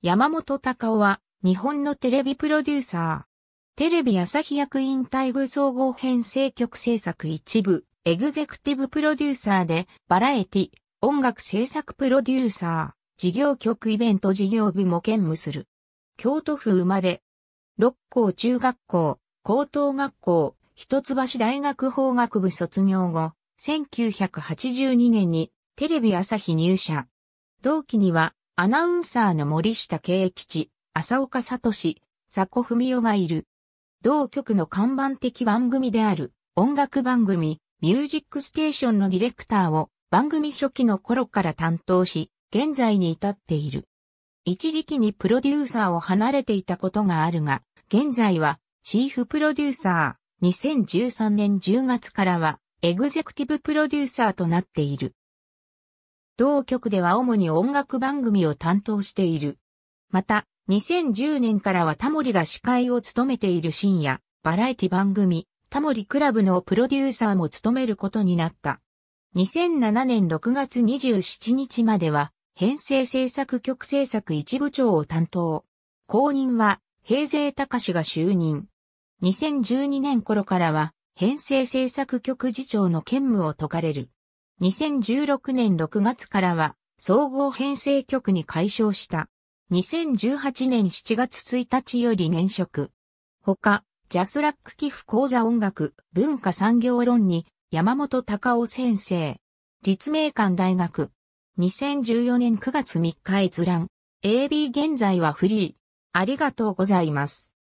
山本隆夫は日本のテレビプロデューサー。テレビ朝日役員待遇総合編成局制作一部、エグゼクティブプロデューサーで、バラエティ、音楽制作プロデューサー、事業局イベント事業部も兼務する。京都府生まれ。六校中学校、高等学校、一橋大学法学部卒業後、1982年にテレビ朝日入社。同期にはアナウンサーの森下圭吉、浅岡聡、佐古文夫がいる。同局の看板的番組である音楽番組、ミュージックステーションのディレクターを番組初期の頃から担当し、現在に至っている。一時期にプロデューサーを離れていたことがあるが、現在はチーフプロデューサー、2013年10月からはエグゼクティブプロデューサーとなっている。同局では主に音楽番組を担当している。また、2010年からはタモリが司会を務めている深夜、バラエティ番組、タモリクラブのプロデューサーも務めることになった。2007年6月27日までは、編成制作局制作一部長を担当。後任は、平成隆が就任。2012年頃からは、編成制作局次長の兼務を解かれる。2016年6月からは総合編成局に解消した。2018年7月1日より年職。他、ジャスラック寄付講座音楽文化産業論に山本隆夫先生。立命館大学。2014年9月3日閲覧。AB 現在はフリー。ありがとうございます。